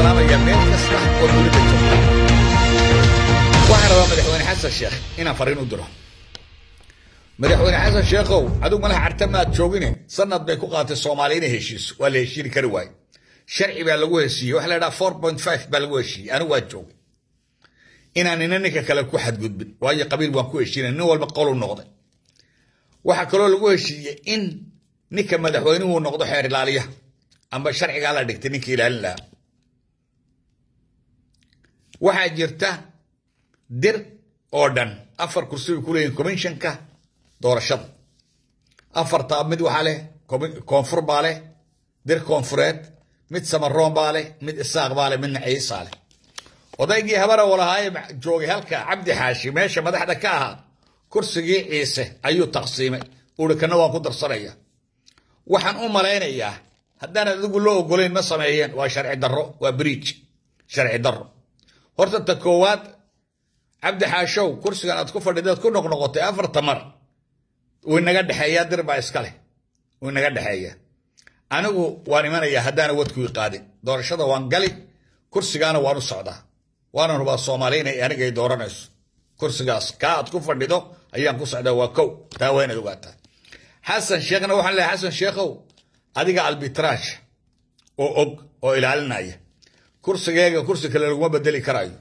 السلامه يا بنت اصلح وقولي واحد مدحوين حسن الشيخ inaan fariin u diro madaxweyne xasan sheekhow adigu malaha cartama aad joogine sanad bay ku qaaday soomaali inay heshiis waa la heshiin kari waayo sharci baa lagu heshiiyey waxaa la yidhaha four point five baa lagu heshiiyey anigu waa joogay inaan ina ninka kale ku xadgudbin waayo qabiil waan ku heshiinay nin walba qolu noqday waxaa kaloo lagu heshiiyey in ninka madaxweynuhu noqdo xeer ilaaliyaha amba sharcigaa la dhigtay ninka ilaalin lahaa waxaa jirta dir oo dhan afar kursi bay ku leeyihin commissionka doorashada afartaa mid waxaa leh koonfur baa leh dir koonfureed mid samaroon baa leh mid isaaq baa leh midna ciisaa leh odaygii habara walahaaye joogay halka cabdi xaashi meesha madaxda ka ahaa kursigii ciise ayuu taqsiimay uri kana waan ku darsanaya waxaan u malaynayaa haddaan adigu loo ogolayn ma sameeyeen waa sharci darro waa briij sharci darro horta ta koowaad cabdi kursigan aad ku fadhidaad ku noqnoqotay afarta mar wuu inaga dhexeeyaa dir baa iskaleh wuu inaga dhexeeyaa anigu waan imanayaa haddaana wadkui qaadin doorashada waan gali kursigaana waan u socdaa waanan rubaa soomaaliina ee aniga ay dooranayso kursigaas kaa aad ku fadhido ayaan ku socdaa waa kow taa waa ogaataa xasan sheekhna waxaan leehay xasan sheekhow adiga albitraaj oo og oo ilaalinaya kursigayga kursi kale laguma bedeli karayo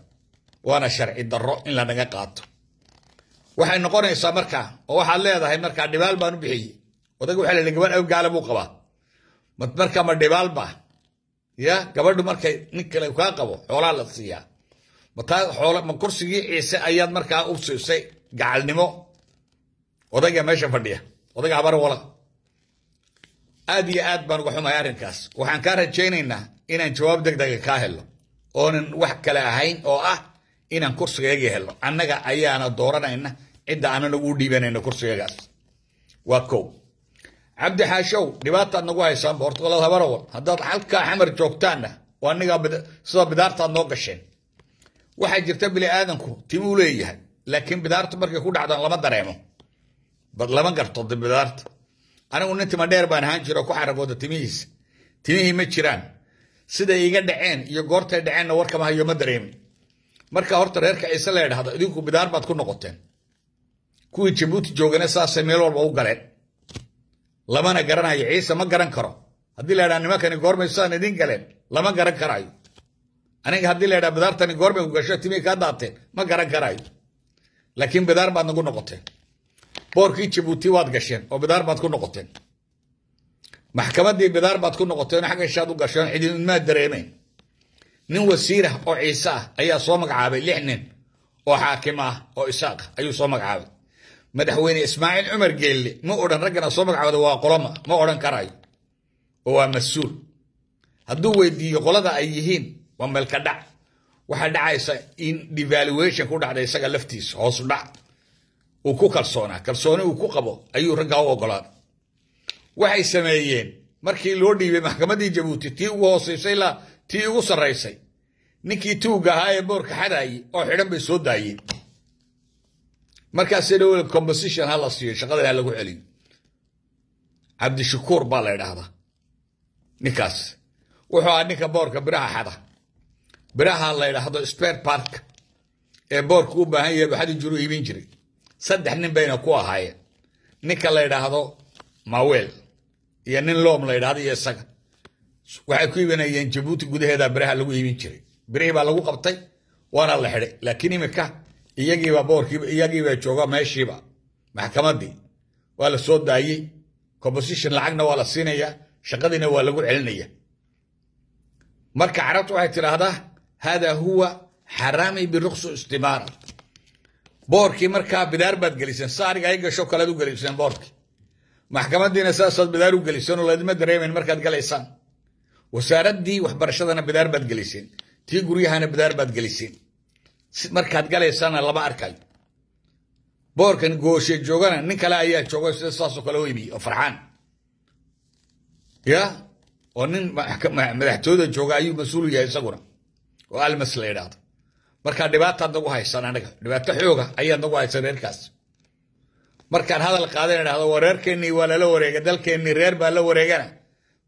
waana sharci daro in lanaga qaato waxay noqonaysaa markaa oo waxaad leedahay markaa dhibaal baan u bixiyey odaga waxaa leedahay gabadh gaala buu qabaa marka ma dhibaal baa ya gabadhu markay nin kale kaa qabo xoolaa la siiyaa mataa xoola ma kursigii ciise ayaad markaa u siisay gacalnimo odaga meesha fadhiya odaga abarwala aad iyo aad baan uga xumay arrinkaas waxaan kaa rajaynaynaa inaan jawaab degdega kaa helno oonan wax kale ahayn oo ah inaan kursigayagii helno annaga ayaana dooranayna cidda aanan ugu dhiibanayno kursigagaas waa ko cabdi xaashow dhibaataad nagu haysaan boortogolada habarawal haddaad halkaa xamar joogtaanna waa anigaa sida bidaartaad noo gasheen waxaa jirta bili aadanku timuu leeyahay laakiin bidaartu markay ku dhacdaan lama dareemo lama garto bidaarta anigu nin tima dheer baan ahaan jiro ku xaragooda timihiisa timihii ma jiraan sida iga dhaceen iyo goortay dhaceenna warkama hayo ma dareemin marka horta reerka ciise la idhahdo idinku bidaar baad ku noqoteen kuwii jabuuti joogana saasay meel walba u galeen lamana garanayo ciise ma garan karo haddii la idhaha nimankani goormay sidaan idin galeen lama garan karaayo aniga haddii la idhaha bidaartani goormay ku gasho timii kaa daateen ma garan karaayo laakiin bidaar baad nagu noqoteen boorkii jabuuti waad gasheen oo bidaar baad ku noqoteen maxkamadii bidaar baad ku noqotay in xagga shaad u gashaan cidinimaa dareemayn nin wasiirah oo ciise ah ayaa soo magacaabay lix nin oo xaakim ah oo isaaq ayuu soo magacaabay madaxweyne ismaaciil cumar geelle ma odhan raggana soo magacaabada waa qoloma ma odhan karayo oo waa mas-uul hadduu weydiiyo qolada ay yihiin waa meelka dhac waxaa dhacaysa in devaluation ku dhacda isaga laftiisa hoosu dhac uu ku kalsoonaa kalsooni uu ku qabo ayuu raggaa u ogolaaday waxay sameeyeen markii loo dhiibay maxkamaddii jabuuti tii ugu hoosaysay ilaa tii ugu sarraysay ninkii tuugga ahaa ee boorka xadaayey oo xidhan bay soo daayeen markaasay dhawel composition ha la siiyo shaqadan ha lagu celiyo cabdishakuur baa la idhaahdaa ninkaas wuxuu ahaa ninka boorka biraha xada biraha la idhaahdo spare park ee boorka u baahan yahay baxadi jiru iibin jiray saddex nin bayna ku ahaayeen ninka la idhaahdo maweel ينن لوم لا يراد يسق وعكوي بنا ينجبوت جود هذا بره لو يمين شري بره بالو قبطي وانا الله حري لكني مكة يجي بابور كي يجي بجوا ما يشي با محكمة دي ولا صوت داي كوبوسيشن لعنة ولا سينية شقدنا ولا جور علنية مرك عرفت واحد ترى هذا هذا هو حرامي برخص استمارة بوركي مركا بدار بدقليسن صار جاي جشوك على دقليسن بوركي محكمة دينا ساسد بدار وجلسون ولا دم دري من مركز جلسان وسارد دي وحبرش هذا بدار بد جلسين تي قري هنا بدار بد جلسين مركز جلسان الله باركاي بوركن جوشي جوجانا نكلا يا جوجو ساسد كلوي بي وفرحان يا ونن محكمة مدحتو ده جوجا يو مسؤول يا يسقونا وعلم سليرات مركز دبات هذا وهاي سنة نك دبات حيوجا أيه هذا وهاي سنة الكاس markaan hadal qaadan idhahdo wareerkeennii waa lala wareega dalkeennii reer baa la wareegana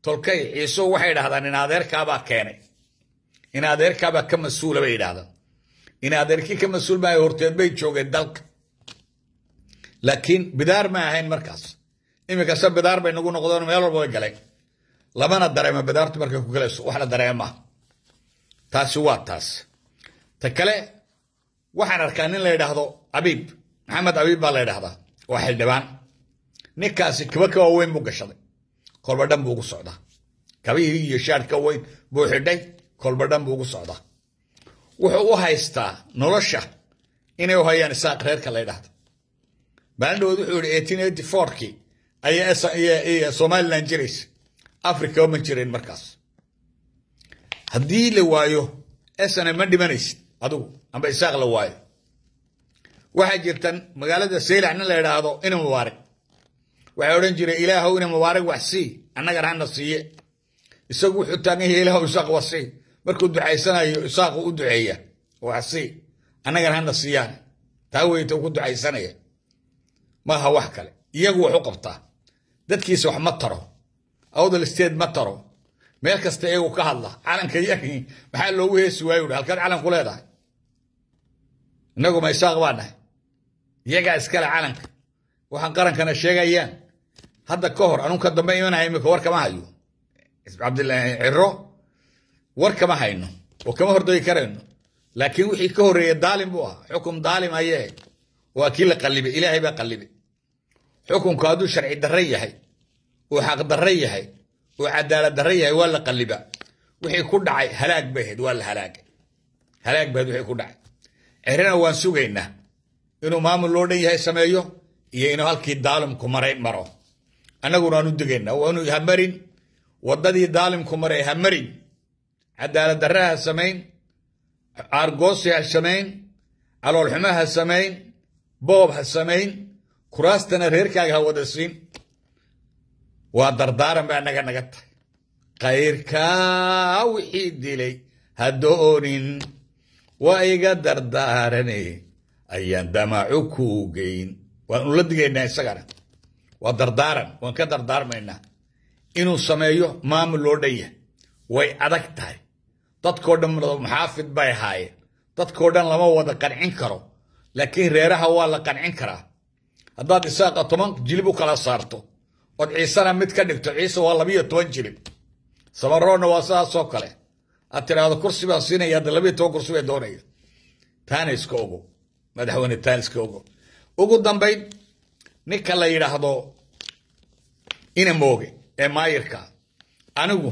tolkay ciiso waxay idhahdaan in adeerkaabaa keenay in adeerkaabaa ka mas-uula bay idhahdaan in adeerkii ka mas-uul mahay horteed bay joogeen dalka laakiin bidaar ma ahayn markaas iminkasta bidaar bay nagu noqdeen meel walba way galeen lamana dareema bidaartu markay ku galayso waxna dareema taasi waa taas ta kale waxaan arkaa nin la yidhaahdo abiib maxamed abiib baa la yidhahdaa وحل دبان نكاسي كبكا وين مقشلي كل بردن بوغو صعدا كبير يشار كوي بوحدي كل بردن بوغو صعدا وحو وحيستا نرشا إنه هو يعني ساق غير كلا يدهت بعد وضوح يقول 1884 كي أي أس أي أي سومالي لانجريس أفريقيا ومن جرين مركز هدي لوايو أسنة ما دمنيس هذا أما إساق لوايو waxaa jirtan magaalada saylaxna la idhaahdo ina mubaarig waxaa odhan jira ilaahow ina mubaarig wax sii annagana hana siiye isagu wuxuu taagan yahay ilaahow isaaq wa sii markuu ducaysanayo isaaqu u duceeya wax sii annagana hana siiyaan taa weyta ku ducaysanaya maaha wax kale iyagu wax u qabtaa dadkiisa wax ma taro awdal steed ma taro meel kasta iyagu ka hadla calanka maxaa loogu heesi waayu halkaad calan ku leedahay innagu ma isaaq baa nahay يجا اسكال عالنك وحن قرن كان الشيء جايان هذا كهر أنا كنت دم أيمن هاي مكور كم هايو عبد الله عرو ور كم هاينه وكم هر دوي كرن لكن وحي كهر يدالم بوا حكم دالم أيه وكيل قلبي إلى هيبة قلبي حكم كادو شرعي الدرية هاي وحق الدرية هاي وعدالة الدرية هاي ولا قلبة وحي كل هلاك بهد ولا هلاك هلاك بهد وحي كل عرنا وانسوقينا inuu maamul loo dhan yahay sameeyo iyo inuu halkii daalimku maray maro annaguna waanu digayna waanu ha marin waddadii daalimku maray ha marin cadaalad darre ha samayn aargoosi ha samayn caloolxumo ha samayn boob ha samayn kuraastana reerkaaga ha wada siin waa dardaaran baa naga naga tahay kayrkaa wixii dilay ha do waa iga dardaaranay ayaan damaco ku geyn waan ula digaynaa isagana waa dardaaran waan ka dardaarmaynaa inuu sameeyo maamul loo dhan yahay way adag tahay dadkoo dhan muxaafid bay ahaayeen dadkoo dhan lama wada qancin karo laakiin reeraha waa la qancin karaa haddaad isaaqa toban jilib u kala saarto ood ciisena mid ka dhigto ciise waa labiyo toban jilib samaroonna waa sidaasoo kale aad tiraahdo kursi baan siinaya hadda labiyo toban kursi bay doonaya taana iska ogow madaxweyne taliska ogo ugu dambayn ninka la yidhaahdo inamoge ee maayirka anigu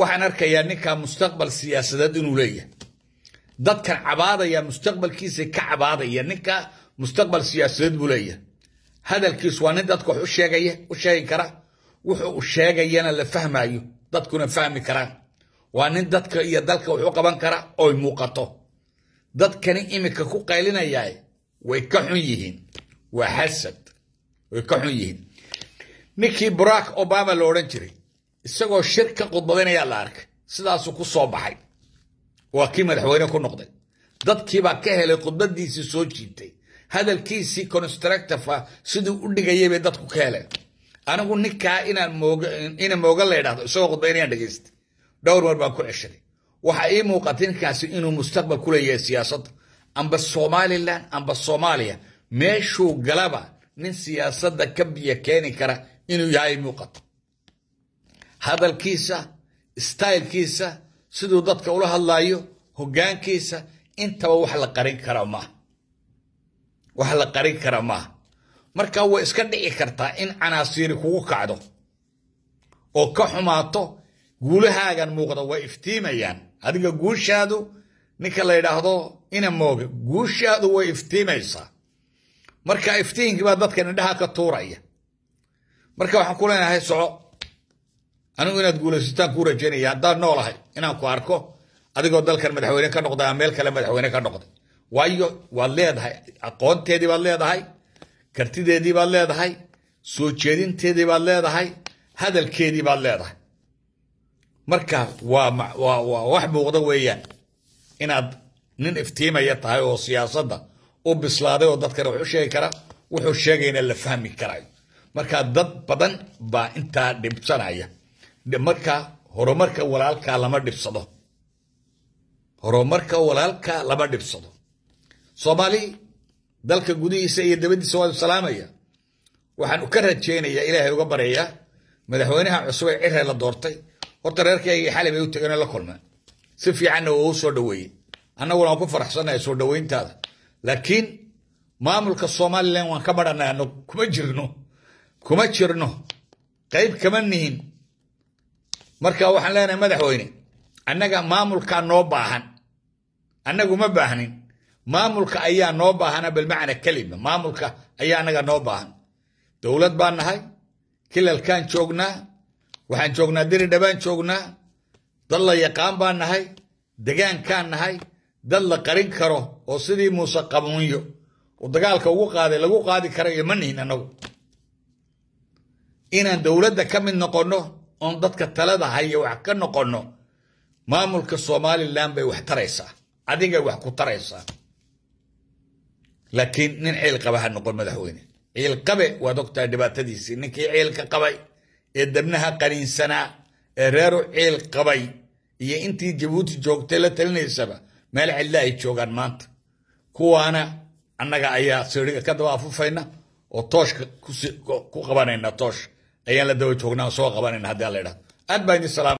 waxaan arkayaa ninkaa mustaqbal siyaasadeed inuu leeyahay dadkan cabaadaya mustaqbalkiisa ka cabaadaya ninka mustaqbal siyaasadeed buu leeyahay hadalkiisu waa nin dadka wax u sheegaya u sheegi kara wuxuu u sheegayana la fahmaayo dadkuna fahmi karaan waa nin dadka iyo dalka wax u qaban kara oy muuqato dadkani iminka ku qaylinayay way ka xun yihiin waa xasad way ka xun yihiin ninkii barack obama la odhan jiray isagoo shir ka khudbadinayaa la arkay sidaasuu ku soo baxay waa kii madaxweyne ku noqday dadkiibaa ka helay khudbadiisii soo jiitay hadalkiisii constructifa siduu u dhigayay bay dadku ka heleen anigu ninkaa inaan mooga ina mooga la idhaahdo isagoo khudbaynayaan dhagaystay dhowr mar baan ku ceshaday وحقيقة موقتين كاسينو مستقبل كل هي سياسة أم بالصومالي لا أم بالصومالية ماشوا جلابة من سياسة كبية كاني كرا إنه جاي موقت هذا الكيسة ستايل كيسة سدو ضد كولها الله يو هو جان كيسة أنت وحلا قرين كرامة وحلا قرين كرامة مركا هو إسكندي إكرتا إن أنا أصير هو قعدو أو كحماتو قولها كان موقت وإفتيما يعني adiga guushaadu ninka la yidhaahdo ina mooga guushaadu way iftiimaysaa marka iftiinkii baa dadkan indhaha ka tuuraya marka waxaan ku leenahay soco anigu inaad guulaysataan ku rajaynaya haddaan noolahay inaan ku arko adigoo dalkan madaxweyne ka noqday ama meel kale madaxweyne ka noqday waayo waad leedahay aqoonteedii baad leedahay kartideedii baad leedahay soo jeedinteedii baad leedahay hadalkeedii baad leedahay marka waa waa wax muuqda weeyaan inaad nin iftiimaya tahay oo siyaasadda u bislaaday oo dadkana wax u sheegi kara wuxuu sheegayna la fahmi karayo marka dad badan baa intaa dhibsanaya marka horumarka walaalkaa lama dhibsado horumarka walaalkaa lama dhibsado soomaali dalka gudihiisa iyo dabadiisa waanu salaamaya waxaan ka rajaynayaa ilaahay uga baryayaa madaxweynaha cusub ee cirre la doortay horta reerkayagii xalay bay u tageen oo la kulmeen si fiicanna waa u soo dhaweeyey annaguna waan ku faraxsannahay soo dhaweyntaada laakiin maamulka somalilan waan ka badhanayno kuma jirno kuma jirno qayb kama nihin marka waxaan leenahay madaxweyne annaga maamulkaa noo baahan annagu ma baahnin maamulka ayaa noo baahana bilmacna kelima maamulka ayaa annaga noo baahan dowlad baan nahay kilalkaan joognaa وحن شوقنا ديري دبان شوقنا دلا يقام بان نهاي دقان كان نهاي دلا قرين كرو وصدي موسى قبونيو ودقال كوو قادي لغو قادي كرو يمن هنا نو إنا دولة دا كم من نقونو اندتك تلادا هاي وعكا نقونو ما ملك الصومالي اللام بيوح تريسا عديقا وحكو تريسا لكن نين عيل قبه هنقول مدحويني عيل قبه ودكتا دباتا ديسي نكي عيل قبه يدمنها قرين سنة إرارو عيل قبي إيه إنتي جبوتي جوكتيلة تلني السبا مال علاه يتشوغان مانت كوانا أنك أيا سيريكا كدوا أفوفينا وطوش كو قبانينا طوش أيا لدو يتشوغنا وصوا قبانينا هدى عليها